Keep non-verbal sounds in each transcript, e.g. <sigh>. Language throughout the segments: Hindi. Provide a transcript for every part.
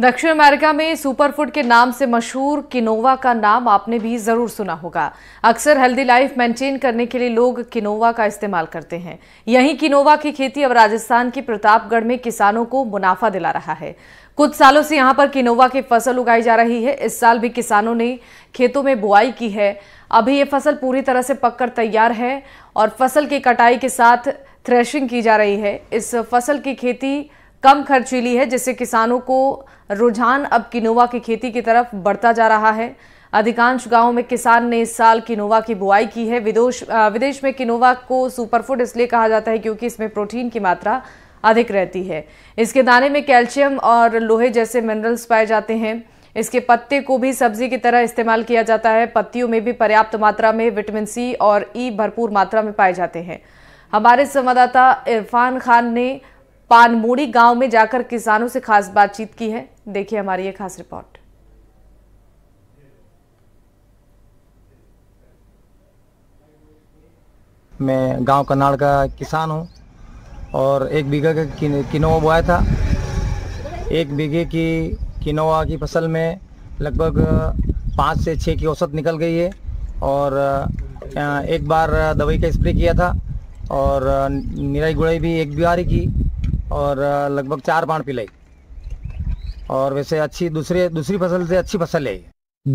दक्षिण अमेरिका में सुपरफूड के नाम से मशहूर किनोवा का नाम आपने भी ज़रूर सुना होगा अक्सर हेल्दी लाइफ मेंटेन करने के लिए लोग किनोवा का इस्तेमाल करते हैं यहीं किनोवा की खेती अब राजस्थान के प्रतापगढ़ में किसानों को मुनाफा दिला रहा है कुछ सालों से यहां पर किनोवा की फसल उगाई जा रही है इस साल भी किसानों ने खेतों में बुआई की है अभी ये फसल पूरी तरह से पककर तैयार है और फसल की कटाई के साथ थ्रेशिंग की जा रही है इस फसल की खेती कम खर्चीली है जिससे किसानों को रुझान अब किनोवा की खेती की तरफ बढ़ता जा रहा है अधिकांश गांवों में किसान ने इस साल किनोवा की बुआई की है विदोश विदेश में किनोवा को सुपरफूड इसलिए कहा जाता है क्योंकि इसमें प्रोटीन की मात्रा अधिक रहती है इसके दाने में कैल्शियम और लोहे जैसे मिनरल्स पाए जाते हैं इसके पत्ते को भी सब्जी की तरह इस्तेमाल किया जाता है पत्तियों में भी पर्याप्त मात्रा में विटामिन सी और ई भरपूर मात्रा में पाए जाते हैं हमारे संवाददाता इरफान खान ने पानमोड़ी गांव में जाकर किसानों से खास बातचीत की है देखिए हमारी ये खास रिपोर्ट मैं गांव कनाड़ का किसान हूं और एक बीघा का किनोवा बोया था एक बीघे की किनोवा की फसल में लगभग पाँच से छः की औसत निकल गई है और एक बार दवाई का स्प्रे किया था और निराई गुड़ाई भी एक बार की और लगभग चार पान पिलाई और वैसे अच्छी दूसरी दूसरी फसल से अच्छी फसल है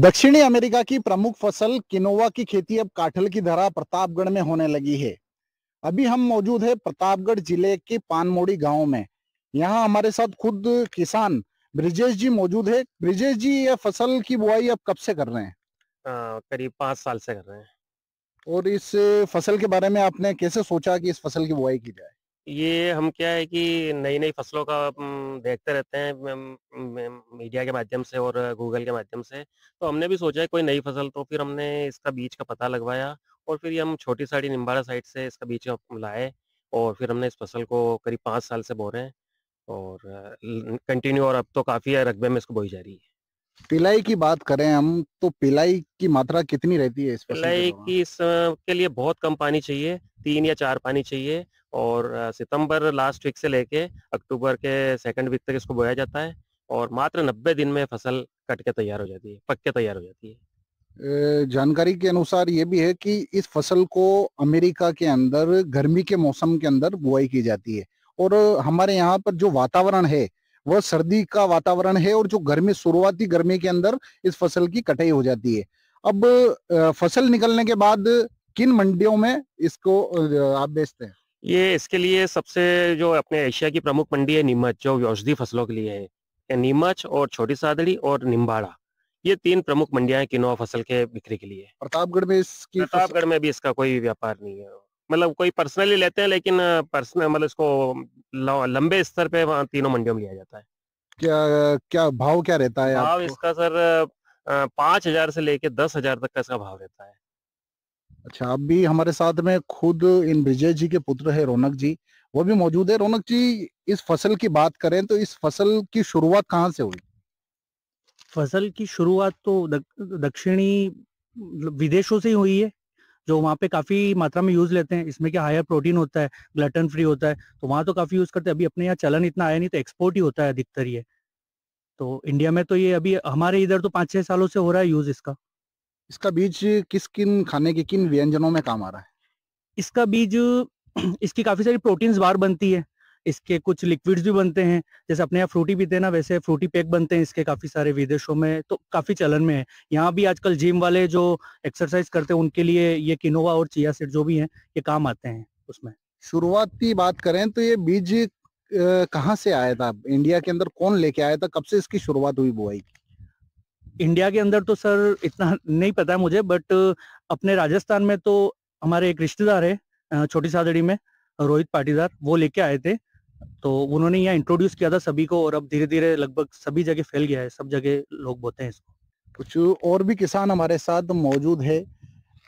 दक्षिणी अमेरिका की प्रमुख फसल किनोवा की खेती अब काठल की धरा प्रतापगढ़ में होने लगी है अभी हम मौजूद है प्रतापगढ़ जिले के पानमोड़ी गांव में यहाँ हमारे साथ खुद किसान ब्रिजेश जी मौजूद है ब्रिजेश जी यह फसल की बुआई आप कब से कर रहे हैं करीब पांच साल से कर रहे हैं और इस फसल के बारे में आपने कैसे सोचा कि इस फसल की बुआई की जाए ये हम क्या है कि नई नई फसलों का देखते रहते हैं मीडिया के माध्यम से और गूगल के माध्यम से तो हमने भी सोचा है कोई नई फसल तो फिर हमने इसका बीज का पता लगवाया और फिर ये हम छोटी साड़ी निम्बाड़ा साइड से इसका बीज लाए और फिर हमने इस फसल को करीब पाँच साल से बो रहे हैं और कंटिन्यू और अब तो काफ़ी रकबे में इसको बोई जा रही है पिलाई की बात करें हम तो पिलाई की मात्रा कितनी रहती है इस पिलाई की इसके लिए बहुत कम पानी चाहिए तीन या चार पानी चाहिए और सितंबर लास्ट वीक से लेके अक्टूबर के सेकंड वीक तक इसको बोया जाता है और मात्र नब्बे दिन में फसल कट के तैयार हो जाती है पक के तैयार हो जाती है जानकारी के अनुसार ये भी है कि इस फसल को अमेरिका के अंदर गर्मी के मौसम के अंदर बुआई की जाती है और हमारे यहाँ पर जो वातावरण है वह सर्दी का वातावरण है और जो गर्मी शुरुआती गर्मी के अंदर इस फसल की कटाई हो जाती है अब फसल निकलने के बाद किन मंडियों में इसको आप बेचते हैं ये इसके लिए सबसे जो अपने एशिया की प्रमुख मंडी है नीमच जो औषधि फसलों के लिए है नीमच और छोटी सादड़ी और निम्बाड़ा ये तीन प्रमुख मंडिया है किनोआ फसल के बिक्री के लिए प्रतापगढ़ में इसकी प्रतापगढ़ में भी इसका कोई व्यापार नहीं है मतलब कोई पर्सनली लेते हैं लेकिन पर्सनल मतलब इसको लंबे स्तर पे वहाँ तीनों मंडियों में लिया जाता है क्या क्या भाव क्या रहता है भाव इसका सर पांच हजार से लेके दस हजार तक का इसका भाव रहता है अच्छा आप भी हमारे साथ में खुद इन विजय जी के पुत्र है रौनक जी वो भी मौजूद है रौनक जी इस फसल की बात करें तो इस फसल की शुरुआत कहाँ से हुई फसल की शुरुआत तो दक, दक्षिणी मतलब विदेशों से ही हुई है जो वहाँ पे काफ़ी मात्रा में यूज़ लेते हैं इसमें क्या हायर प्रोटीन होता है ग्लटन फ्री होता है तो वहाँ तो काफ़ी यूज़ करते हैं अभी अपने यहाँ चलन इतना आया नहीं तो एक्सपोर्ट ही होता है अधिकतर ये तो इंडिया में तो ये अभी हमारे इधर तो पाँच छह सालों से हो रहा है यूज़ इसका इसका बीज किस किन खाने के किन व्यंजनों में काम आ रहा है इसका बीज <clears throat> इसकी काफी सारी प्रोटीन्स बार बनती है इसके कुछ लिक्विड्स भी बनते हैं जैसे अपने यहाँ फ्रूटी पीते हैं ना वैसे फ्रूटी पैक बनते हैं इसके काफी सारे विदेशों में तो काफी चलन में है यहाँ भी आजकल जिम वाले जो एक्सरसाइज करते हैं उनके लिए ये किनोवा और चिया सीड जो भी है ये काम आते हैं उसमें शुरुआती बात करें तो ये बीज कहाँ से आया था इंडिया के अंदर कौन लेके आया था कब से इसकी शुरुआत हुई बुआई इंडिया के अंदर तो सर इतना नहीं पता है मुझे बट अपने राजस्थान में तो हमारे एक रिश्तेदार है छोटी सादड़ी में रोहित पाटीदार वो लेके आए थे तो उन्होंने यहाँ इंट्रोड्यूस किया था सभी को और अब धीरे धीरे लगभग सभी जगह फैल गया है सब जगह लोग बोलते हैं इसको कुछ और भी किसान हमारे साथ मौजूद है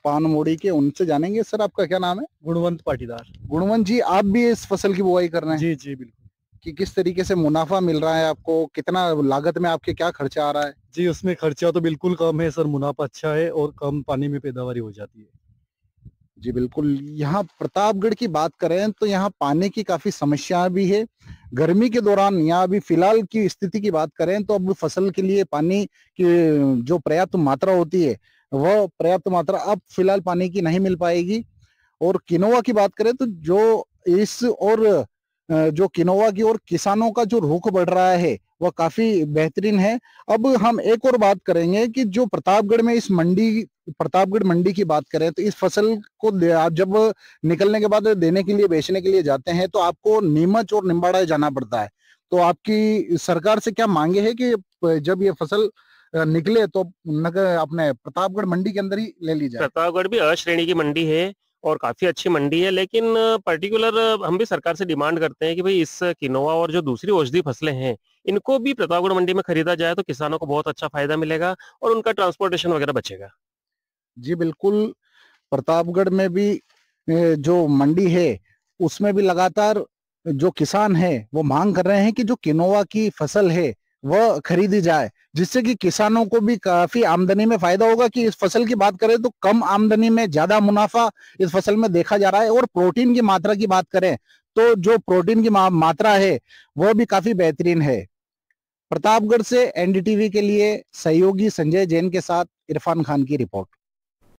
पान मोड़ी के उनसे जानेंगे सर आपका क्या नाम है गुणवंत पाटीदार गुणवंत जी आप भी इस फसल की बुआई कर रहे हैं जी जी बिल्कुल कि किस तरीके से मुनाफा मिल रहा है आपको कितना लागत में आपके क्या खर्चा आ रहा है जी उसमें खर्चा तो बिल्कुल कम है सर मुनाफा अच्छा है और कम पानी में पैदावार हो जाती है जी बिल्कुल यहाँ प्रतापगढ़ की बात करें तो यहाँ पानी की काफी समस्या भी है गर्मी के दौरान यहाँ अभी फिलहाल की स्थिति की बात करें तो अब फसल के लिए पानी की जो पर्याप्त मात्रा होती है वह पर्याप्त मात्रा अब फिलहाल पानी की नहीं मिल पाएगी और किनोवा की बात करें तो जो इस और जो किनोवा की ओर किसानों का जो रुख बढ़ रहा है वह काफी बेहतरीन है अब हम एक और बात करेंगे कि जो प्रतापगढ़ में इस मंडी प्रतापगढ़ मंडी की बात करें तो इस फसल को आप जब निकलने के बाद देने के लिए बेचने के लिए जाते हैं तो आपको नीमच और निम्बाड़ा जाना पड़ता है तो आपकी सरकार से क्या मांगे है कि जब ये फसल निकले तो नगर अपने प्रतापगढ़ मंडी के अंदर ही ले ली जाए प्रतापगढ़ भी अश्रेणी की मंडी है और काफ़ी अच्छी मंडी है लेकिन पर्टिकुलर हम भी सरकार से डिमांड करते हैं कि भाई इस किनोवा और जो दूसरी औषधि फसलें हैं इनको भी प्रतापगढ़ मंडी में खरीदा जाए तो किसानों को बहुत अच्छा फायदा मिलेगा और उनका ट्रांसपोर्टेशन वगैरह बचेगा जी बिल्कुल प्रतापगढ़ में भी जो मंडी है उसमें भी लगातार जो किसान है वो मांग कर रहे हैं कि जो किनोवा की फसल है वह खरीदी जाए जिससे कि किसानों को भी काफी आमदनी में फायदा होगा कि इस फसल की बात करें तो कम आमदनी में ज्यादा मुनाफा इस फसल में देखा जा रहा है और प्रोटीन की मात्रा की बात करें तो जो प्रोटीन की मात्रा है वह भी काफी बेहतरीन है प्रतापगढ़ से एनडीटीवी के लिए सहयोगी संजय जैन के साथ इरफान खान की रिपोर्ट